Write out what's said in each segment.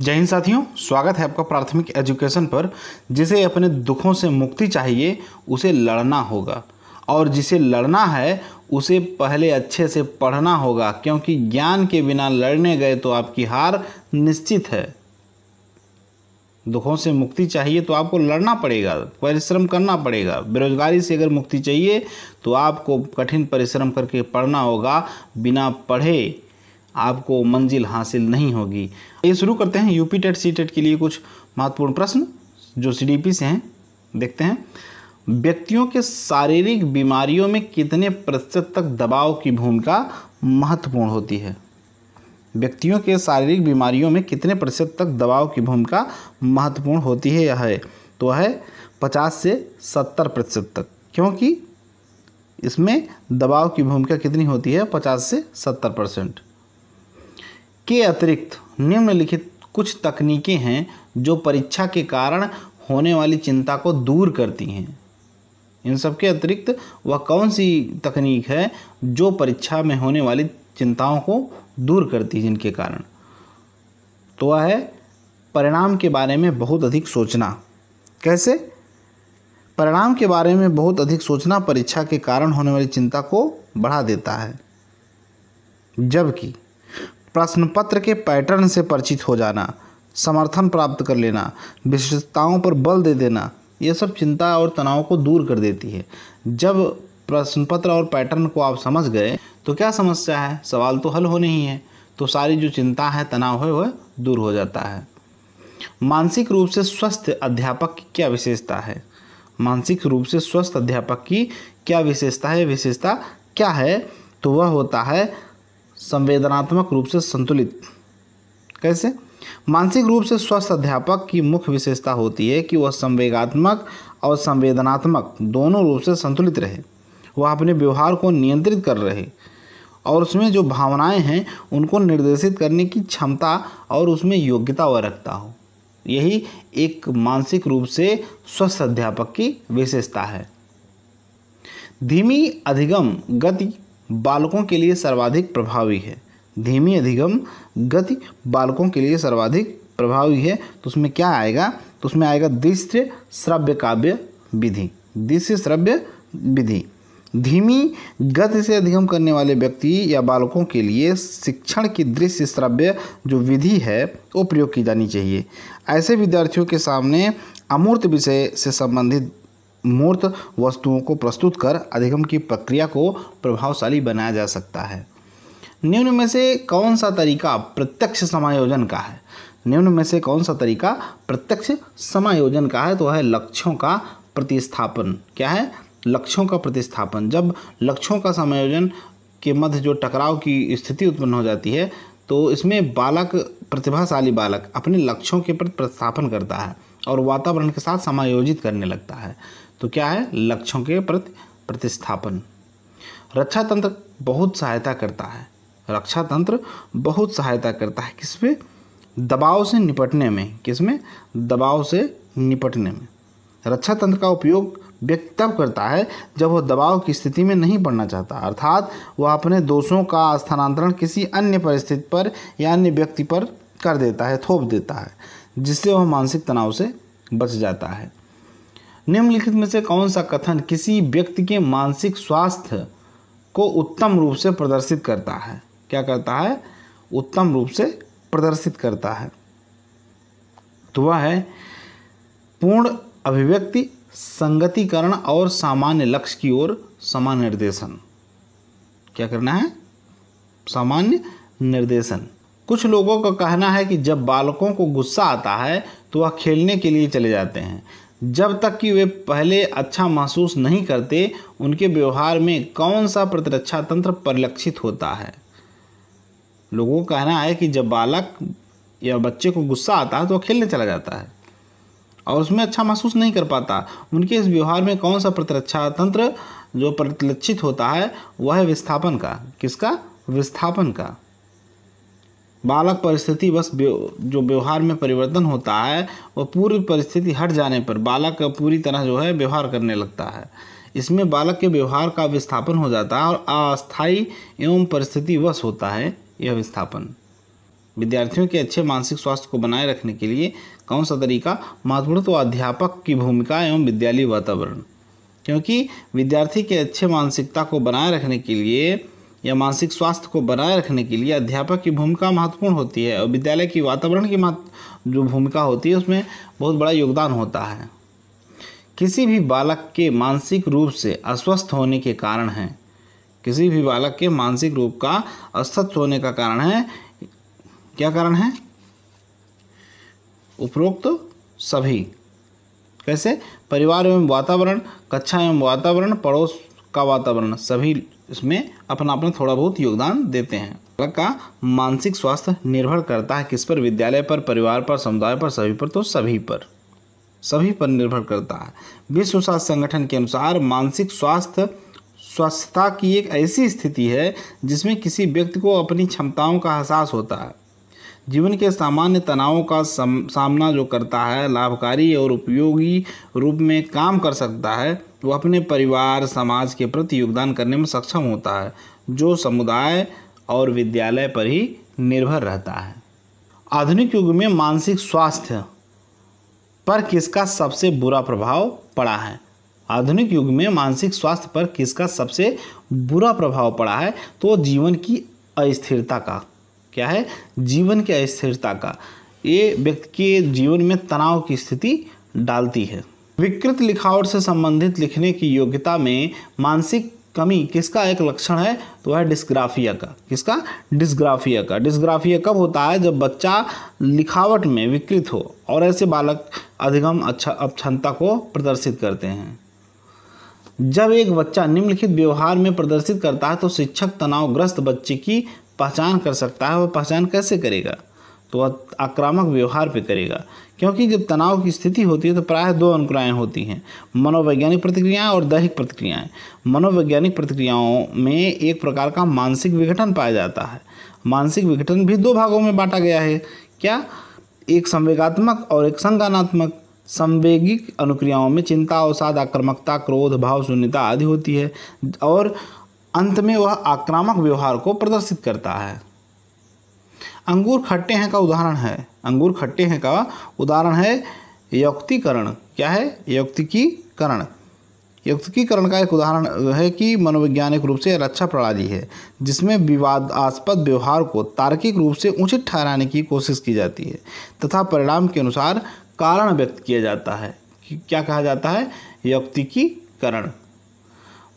जय हिंद साथियों स्वागत है आपका प्राथमिक एजुकेशन पर जिसे अपने दुखों से मुक्ति चाहिए उसे लड़ना होगा और जिसे लड़ना है उसे पहले अच्छे से पढ़ना होगा क्योंकि ज्ञान के बिना लड़ने गए तो आपकी हार निश्चित है दुखों से मुक्ति चाहिए तो आपको लड़ना पड़ेगा परिश्रम करना पड़ेगा बेरोजगारी से अगर मुक्ति चाहिए तो आपको कठिन परिश्रम करके पढ़ना होगा बिना पढ़े आपको मंजिल हासिल नहीं होगी ये शुरू करते हैं यूपी टेट सी टेट के लिए कुछ महत्वपूर्ण प्रश्न जो सी से हैं देखते हैं व्यक्तियों के शारीरिक बीमारियों में कितने प्रतिशत तक दबाव की भूमिका महत्वपूर्ण होती है व्यक्तियों के शारीरिक बीमारियों में कितने प्रतिशत तक दबाव की भूमिका महत्वपूर्ण होती है यह है तो है पचास से सत्तर प्रतिशत तक क्योंकि इसमें दबाव की भूमिका कितनी होती है पचास से सत्तर परसेंट के अतिरिक्त निम्नलिखित कुछ तकनीकें हैं जो परीक्षा के कारण होने वाली चिंता को दूर करती हैं इन सब के अतिरिक्त वह कौन सी तकनीक है जो परीक्षा में होने वाली चिंताओं को दूर करती है जिनके कारण तो वह है परिणाम के बारे में बहुत अधिक सोचना कैसे परिणाम के बारे में बहुत अधिक सोचना परीक्षा के कारण होने वाली चिंता को बढ़ा देता है जबकि प्रश्न पत्र के पैटर्न से परिचित हो जाना समर्थन प्राप्त कर लेना विशेषताओं पर बल दे देना यह सब चिंता और तनाव को दूर कर देती है जब प्रश्न पत्र और पैटर्न को आप समझ गए तो क्या समस्या है सवाल तो हल होने ही है तो सारी जो चिंता है तनाव है वह दूर हो जाता है मानसिक रूप से स्वस्थ अध्यापक की क्या विशेषता है मानसिक रूप से स्वस्थ अध्यापक की क्या विशेषता है विशेषता क्या है तो वह होता है संवेदनात्मक रूप से संतुलित कैसे मानसिक रूप से स्वस्थ अध्यापक की मुख्य विशेषता होती है कि वह संवेगात्मक और संवेदनात्मक दोनों रूप से संतुलित रहे वह अपने व्यवहार को नियंत्रित कर रहे और उसमें जो भावनाएं हैं उनको निर्देशित करने की क्षमता और उसमें योग्यता वह रखता हो यही एक मानसिक रूप से स्वस्थ अध्यापक की विशेषता है धीमी अधिगम गति बालकों के लिए सर्वाधिक प्रभावी है धीमी अधिगम गति बालकों के लिए सर्वाधिक प्रभावी है तो उसमें क्या आएगा तो उसमें आएगा दृश्य श्रव्य काव्य विधि दृश्य श्रव्य विधि धीमी गति से अधिगम करने वाले व्यक्ति या बालकों के लिए शिक्षण की दृश्य श्रव्य जो विधि है वो प्रयोग की जानी चाहिए ऐसे विद्यार्थियों के सामने अमूर्त विषय से संबंधित मूर्त वस्तुओं को प्रस्तुत कर अधिगम की प्रक्रिया को प्रभावशाली बनाया जा सकता है निम्न में से कौन सा तरीका प्रत्यक्ष समायोजन का है निम्न में से कौन सा तरीका प्रत्यक्ष समायोजन का है तो है लक्ष्यों का प्रतिस्थापन क्या है लक्ष्यों का प्रतिस्थापन जब लक्ष्यों का समायोजन के मध्य जो टकराव की स्थिति उत्पन्न हो जाती है तो इसमें बालक प्रतिभाशाली बालक अपने लक्ष्यों के प्रति प्रतिस्थापन करता है और वातावरण के साथ समायोजित करने लगता है तो क्या है लक्ष्यों के प्रति प्रतिस्थापन रक्षा तंत्र बहुत सहायता करता है रक्षा तंत्र बहुत सहायता करता है किसमें दबाव से निपटने में किसमें दबाव से निपटने में रक्षा तंत्र का उपयोग व्यक्ति तब करता है जब वह दबाव की स्थिति में नहीं पड़ना चाहता अर्थात वह अपने दोषों का स्थानांतरण किसी अन्य परिस्थिति पर या अन्य व्यक्ति पर कर देता है थोप देता है जिससे वह मानसिक तनाव से बच जाता है निम्नलिखित में से कौन सा कथन किसी व्यक्ति के मानसिक स्वास्थ्य को उत्तम रूप से प्रदर्शित करता है क्या करता है उत्तम रूप से प्रदर्शित करता है तो वह है पूर्ण अभिव्यक्ति संगतिकरण और सामान्य लक्ष्य की ओर समान निर्देशन क्या करना है सामान्य निर्देशन कुछ लोगों का कहना है कि जब बालकों को गुस्सा आता है तो वह खेलने के लिए चले जाते हैं जब तक कि वे पहले अच्छा महसूस नहीं करते उनके व्यवहार में कौन सा प्रतिरक्षा तंत्र परिलक्षित होता है लोगों का कहना है कि जब बालक या बच्चे को गुस्सा आता है तो खेलने चला जाता है और उसमें अच्छा महसूस नहीं कर पाता उनके इस व्यवहार में कौन सा प्रतिरक्षा तंत्र जो प्रतिलक्षित होता है वह है विस्थापन का किसका विस्थापन का बालक परिस्थिति बस जो व्यवहार में परिवर्तन होता है वह पूर्व परिस्थिति हट जाने पर बालक पूरी तरह जो है व्यवहार करने लगता है इसमें बालक के व्यवहार का विस्थापन हो जाता है और अस्थायी एवं परिस्थिति वश होता है यह विस्थापन विद्यार्थियों के अच्छे मानसिक स्वास्थ्य को बनाए रखने के लिए कौन सा तरीका महत्वपूर्ण तो अध्यापक की भूमिका एवं विद्यालय वातावरण क्योंकि विद्यार्थी के अच्छे मानसिकता को बनाए रखने के लिए या मानसिक स्वास्थ्य को बनाए रखने के लिए अध्यापक की भूमिका महत्वपूर्ण होती है और विद्यालय की वातावरण की जो भूमिका होती है उसमें बहुत बड़ा योगदान होता है किसी भी बालक के मानसिक रूप से अस्वस्थ होने के कारण हैं किसी भी बालक के मानसिक रूप का अस्वस्थ होने का कारण है क्या कारण है उपरोक्त तो सभी कैसे परिवार एवं वातावरण कक्षा एवं वातावरण पड़ोस का वातावरण सभी इसमें अपना अपना थोड़ा बहुत योगदान देते हैं बालक का मानसिक स्वास्थ्य निर्भर करता है किस पर विद्यालय पर परिवार पर समुदाय पर सभी पर तो सभी पर सभी पर निर्भर करता है विश्व स्वास्थ्य संगठन के अनुसार मानसिक स्वास्थ्य स्वस्थता की एक ऐसी स्थिति है जिसमें किसी व्यक्ति को अपनी क्षमताओं का एहसास होता है जीवन के सामान्य तनावों का सम, सामना जो करता है लाभकारी और उपयोगी रूप में काम कर सकता है वो अपने परिवार समाज के प्रति योगदान करने में सक्षम होता है जो समुदाय और विद्यालय पर ही निर्भर रहता है आधुनिक युग में मानसिक स्वास्थ्य पर किसका सबसे बुरा प्रभाव पड़ा है आधुनिक युग में मानसिक स्वास्थ्य पर किसका सबसे बुरा प्रभाव पड़ा है तो जीवन की अस्थिरता का क्या है जीवन की अस्थिरता का ये व्यक्ति के जीवन में तनाव की स्थिति डालती है विकृत लिखावट से संबंधित लिखने की योग्यता में मानसिक कमी किसका एक लक्षण है तो है डिस्ग्राफिया का किसका डिस्ग्राफिया का डिस्ग्राफिया कब होता है जब बच्चा लिखावट में विकृत हो और ऐसे बालक अधिगम अच्छा अक्षमता को प्रदर्शित करते हैं जब एक बच्चा निम्नलिखित व्यवहार में प्रदर्शित करता है तो शिक्षक तनावग्रस्त बच्चे की पहचान कर सकता है वह पहचान कैसे करेगा तो वह आक्रामक व्यवहार पे करेगा क्योंकि जब तनाव की स्थिति होती है तो प्रायः दो अनुक्राएँ होती हैं मनोवैज्ञानिक प्रतिक्रियाएँ और दैहिक प्रतिक्रियाएँ मनोवैज्ञानिक प्रतिक्रियाओं में एक प्रकार का मानसिक विघटन पाया जाता है मानसिक विघटन भी दो भागों में बांटा गया है क्या एक संवेगात्मक और एक संज्ञानात्मक संवेगिक अनुक्रियाओं में चिंता अवसाद आक्रमकता क्रोध भाव शून्यता आदि होती है और अंत में वह आक्रामक व्यवहार को प्रदर्शित करता है अंगूर खट्टे हैं का उदाहरण है अंगूर खट्टे हैं का उदाहरण है युक्तिकरण क्या है युक्तिकीकरण युक्तिकीकरण का एक उदाहरण है कि मनोवैज्ञानिक रूप से रक्षा प्रणाली है जिसमें विवादास्पद व्यवहार को तार्किक रूप से उचित ठहराने की कोशिश की जाती है तथा परिणाम के अनुसार कारण व्यक्त किया जाता है क्या कहा जाता है युक्तिकीकरण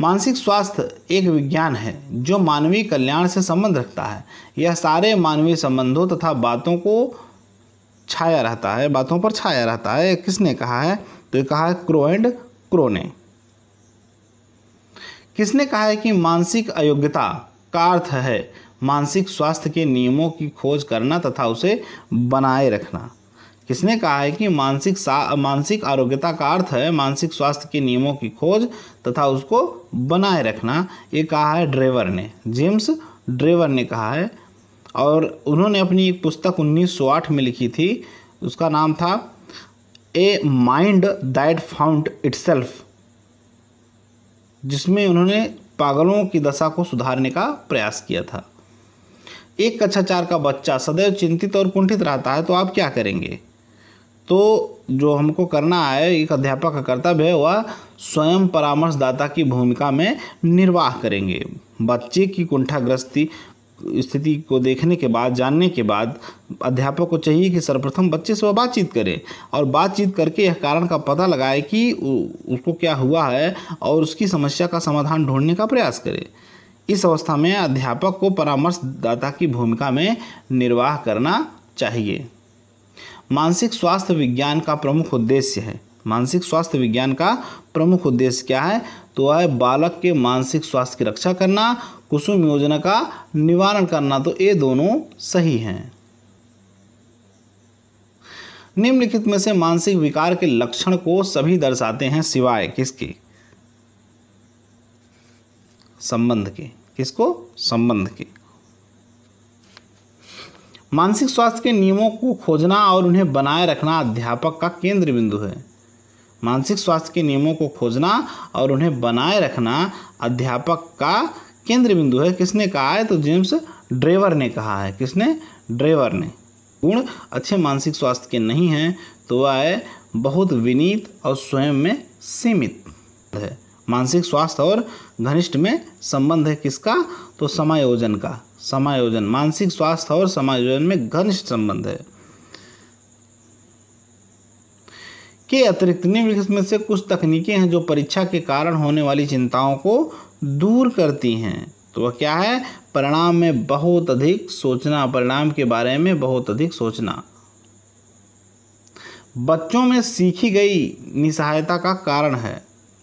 मानसिक स्वास्थ्य एक विज्ञान है जो मानवीय कल्याण से संबंध रखता है यह सारे मानवीय संबंधों तथा बातों को छाया रहता है बातों पर छाया रहता है किसने कहा है तो ये कहा है क्रो एंड क्रो ने किसने कहा है कि मानसिक अयोग्यता का अर्थ है मानसिक स्वास्थ्य के नियमों की खोज करना तथा उसे बनाए रखना किसने कहा है कि मानसिक मानसिक आरोग्यता का अर्थ है मानसिक स्वास्थ्य के नियमों की खोज तथा उसको बनाए रखना ये कहा है ड्रेवर ने जेम्स ड्रेवर ने कहा है और उन्होंने अपनी एक पुस्तक 1908 में लिखी थी उसका नाम था a mind that found itself जिसमें उन्होंने पागलों की दशा को सुधारने का प्रयास किया था एक कक्षा चार का बच्चा सदैव चिंतित और कुंठित रहता है तो आप क्या करेंगे तो जो हमको करना है एक अध्यापक का कर्तव्य है वह स्वयं परामर्शदाता की भूमिका में निर्वाह करेंगे बच्चे की कुंठाग्रस्ती स्थिति को देखने के बाद जानने के बाद अध्यापक को चाहिए कि सर्वप्रथम बच्चे से वह बातचीत करें और बातचीत करके यह कारण का पता लगाए कि उसको क्या हुआ है और उसकी समस्या का समाधान ढूंढने का प्रयास करें इस अवस्था में अध्यापक को परामर्शदाता की भूमिका में निर्वाह करना चाहिए मानसिक स्वास्थ्य विज्ञान का प्रमुख उद्देश्य है मानसिक स्वास्थ्य विज्ञान का प्रमुख उद्देश्य क्या है तो है बालक के मानसिक स्वास्थ्य की रक्षा करना कुसुम योजना का निवारण करना तो ये दोनों सही हैं निम्नलिखित में से मानसिक विकार के लक्षण को सभी दर्शाते हैं सिवाय किसके संबंध के किसको संबंध के मानसिक स्वास्थ्य के नियमों को खोजना और उन्हें बनाए रखना अध्यापक का केंद्र बिंदु है मानसिक स्वास्थ्य के नियमों को खोजना और उन्हें बनाए रखना अध्यापक का केंद्र बिंदु है किसने कहा है तो जेम्स ड्रेवर ने कहा है किसने ड्रेवर ने गुण अच्छे मानसिक स्वास्थ्य के नहीं हैं तो वह है बहुत विनीत और स्वयं में सीमित है मानसिक स्वास्थ्य और घनिष्ठ में संबंध है किसका तो समायोजन का समायोजन मानसिक स्वास्थ्य और समायोजन में घनिष्ठ संबंध है के अतिरिक्त निम्नलिखित में से कुछ तकनीकें हैं जो परीक्षा के कारण होने वाली चिंताओं को दूर करती हैं तो वह क्या है परिणाम में बहुत अधिक सोचना परिणाम के बारे में बहुत अधिक सोचना बच्चों में सीखी गई निसहायता का कारण है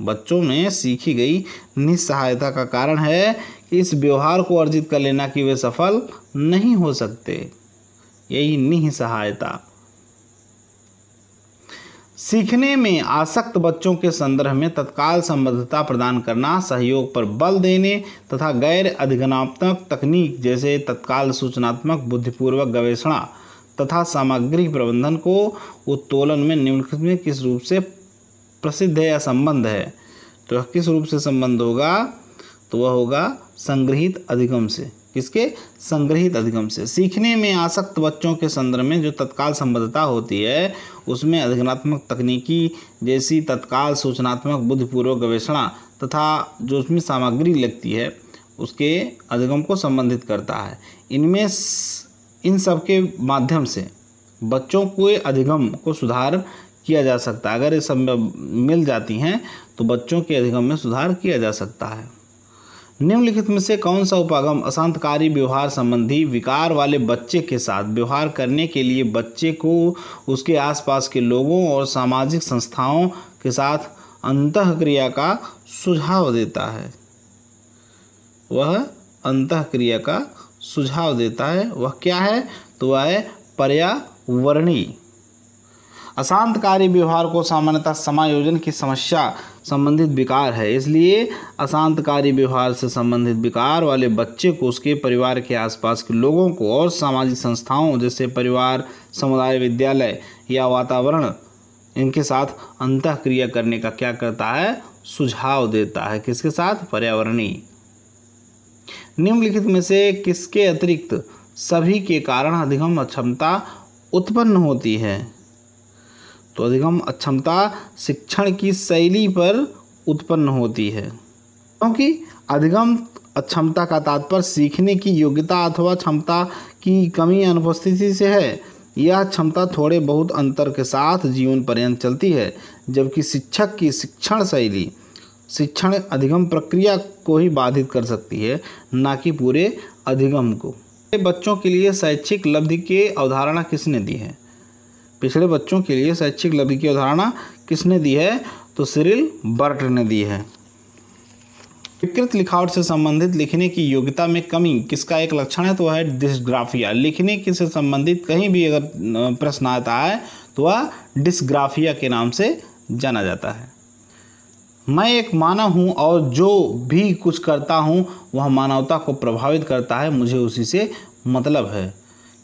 बच्चों में सीखी गई निस्सहायता का कारण है इस व्यवहार को अर्जित कर लेना कि वे सफल नहीं हो सकते यही निसहायता सीखने में आसक्त बच्चों के संदर्भ में तत्काल संबद्धता प्रदान करना सहयोग पर बल देने तथा गैर अधिगनात्मक तकनीक जैसे तत्काल सूचनात्मक बुद्धिपूर्वक गवेषणा तथा सामग्री प्रबंधन को उत्तोलन में निम्नलिखित में किस रूप से प्रसिद्ध है या संबंध है तो किस रूप से संबंध होगा तो वह होगा संग्रहित अधिगम से किसके संग्रहित अधिगम से सीखने में आसक्त बच्चों के संदर्भ में जो तत्काल संबद्धता होती है उसमें अधिगनात्मक तकनीकी जैसी तत्काल सूचनात्मक बुद्धिपूर्वक गवेषणा तथा जो उसमें सामग्री लगती है उसके अधिगम को संबंधित करता है इनमें इन सब के माध्यम से बच्चों के अधिगम को सुधार किया जा सकता है अगर ये सब मिल जाती हैं तो बच्चों के अधिगम में सुधार किया जा सकता है निम्नलिखित में से कौन सा उपागम अशांतकारी व्यवहार संबंधी विकार वाले बच्चे के साथ व्यवहार करने के लिए बच्चे को उसके आसपास के लोगों और सामाजिक संस्थाओं के साथ अंतक्रिया का सुझाव देता है वह अंत क्रिया का सुझाव देता है वह क्या है तो वह है पर्यावरणी अशांतकारी व्यवहार को सामान्यतः समायोजन की समस्या संबंधित विकार है इसलिए अशांतकारी व्यवहार से संबंधित विकार वाले बच्चे को उसके परिवार के आसपास के लोगों को और सामाजिक संस्थाओं जैसे परिवार समुदाय विद्यालय या वातावरण इनके साथ अंत क्रिया करने का क्या करता है सुझाव देता है किसके साथ पर्यावरणी निम्नलिखित में से किसके अतिरिक्त सभी के कारण अधिगम अक्षमता उत्पन्न होती है तो अधिगम अक्षमता शिक्षण की शैली पर उत्पन्न होती है क्योंकि तो अधिगम अक्षमता का तात्पर्य सीखने की योग्यता अथवा क्षमता की कमी अनुपस्थिति से है यह क्षमता थोड़े बहुत अंतर के साथ जीवन पर्यंत चलती है जबकि शिक्षक की शिक्षण शैली शिक्षण अधिगम प्रक्रिया को ही बाधित कर सकती है ना कि पूरे अधिगम को बच्चों के लिए शैक्षिक लब्धि के अवधारणा किसने दी है पिछड़े बच्चों के लिए शैक्षिक लब्धि की अवधारणा किसने दी है तो सिरिल बर्ट ने दी है विकृत लिखावट से संबंधित लिखने की योग्यता में कमी किसका एक लक्षण है तो है डिस्ग्राफिया लिखने के से संबंधित कहीं भी अगर प्रश्न आता है तो वह डिस्ग्राफिया के नाम से जाना जाता है मैं एक मानव हूँ और जो भी कुछ करता हूँ वह मानवता को प्रभावित करता है मुझे उसी से मतलब है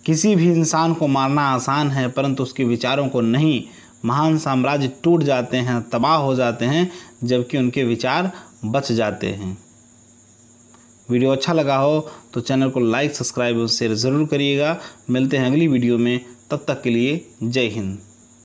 किसी भी इंसान को मारना आसान है परंतु उसके विचारों को नहीं महान साम्राज्य टूट जाते हैं तबाह हो जाते हैं जबकि उनके विचार बच जाते हैं वीडियो अच्छा लगा हो तो चैनल को लाइक सब्सक्राइब और शेयर ज़रूर करिएगा मिलते हैं अगली वीडियो में तब तक के लिए जय हिंद